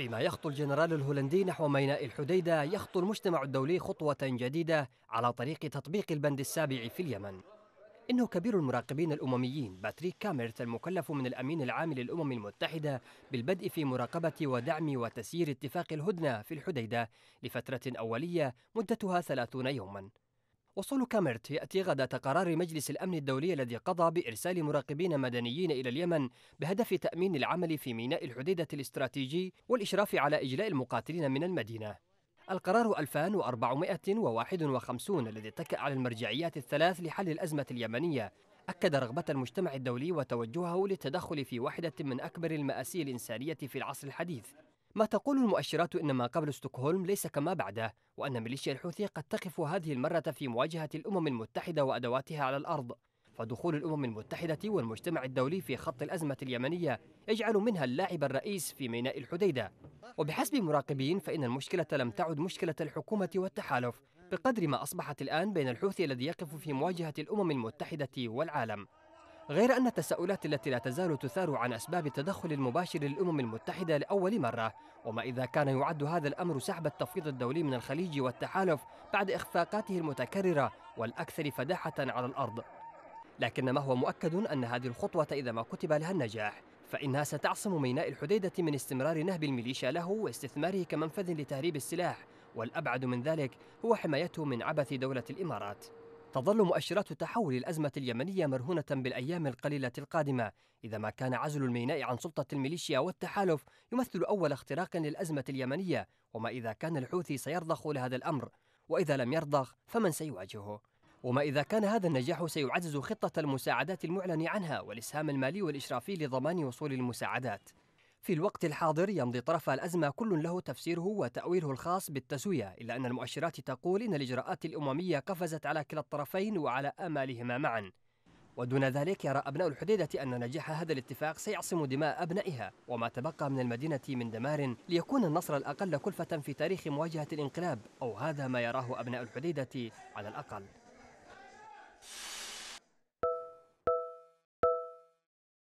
فيما يخطو الجنرال الهولندي نحو ميناء الحديدة يخطو المجتمع الدولي خطوة جديدة على طريق تطبيق البند السابع في اليمن إنه كبير المراقبين الأمميين باتريك كاميرت المكلف من الأمين العام للأمم المتحدة بالبدء في مراقبة ودعم وتسيير اتفاق الهدنة في الحديدة لفترة أولية مدتها 30 يوماً وصول كاميرت يأتي غدا قرار مجلس الأمن الدولي الذي قضى بإرسال مراقبين مدنيين إلى اليمن بهدف تأمين العمل في ميناء الحديدة الاستراتيجي والإشراف على إجلاء المقاتلين من المدينة القرار 2451 الذي اتكأ على المرجعيات الثلاث لحل الأزمة اليمنية أكد رغبة المجتمع الدولي وتوجهه للتدخل في واحدة من أكبر المآسي الإنسانية في العصر الحديث ما تقول المؤشرات إن ما قبل ستوكهولم ليس كما بعده وأن ميليشيا الحوثي قد تقف هذه المرة في مواجهة الأمم المتحدة وأدواتها على الأرض فدخول الأمم المتحدة والمجتمع الدولي في خط الأزمة اليمنية يجعل منها اللاعب الرئيس في ميناء الحديدة وبحسب مراقبين فإن المشكلة لم تعد مشكلة الحكومة والتحالف بقدر ما أصبحت الآن بين الحوثي الذي يقف في مواجهة الأمم المتحدة والعالم غير أن التساؤلات التي لا تزال تثار عن أسباب التدخل المباشر للأمم المتحدة لأول مرة وما إذا كان يعد هذا الأمر سحب التفويض الدولي من الخليج والتحالف بعد إخفاقاته المتكررة والأكثر فداحة على الأرض لكن ما هو مؤكد أن هذه الخطوة إذا ما كتب لها النجاح فإنها ستعصم ميناء الحديدة من استمرار نهب الميليشيا له واستثماره كمنفذ لتهريب السلاح والأبعد من ذلك هو حمايته من عبث دولة الإمارات تظل مؤشرات تحول الأزمة اليمنية مرهونة بالأيام القليلة القادمة إذا ما كان عزل الميناء عن سلطة الميليشيا والتحالف يمثل أول اختراق للأزمة اليمنية وما إذا كان الحوثي سيرضخ لهذا الأمر وإذا لم يرضخ فمن سيواجهه وما إذا كان هذا النجاح سيعزز خطة المساعدات المعلن عنها والإسهام المالي والإشرافي لضمان وصول المساعدات في الوقت الحاضر يمضي طرف الأزمة كل له تفسيره وتأويله الخاص بالتسوية إلا أن المؤشرات تقول إن الإجراءات الأممية قفزت على كلا الطرفين وعلى آمالهما معا ودون ذلك يرى أبناء الحديدة أن نجاح هذا الاتفاق سيعصم دماء أبنائها وما تبقى من المدينة من دمار ليكون النصر الأقل كلفة في تاريخ مواجهة الانقلاب أو هذا ما يراه أبناء الحديدة على الأقل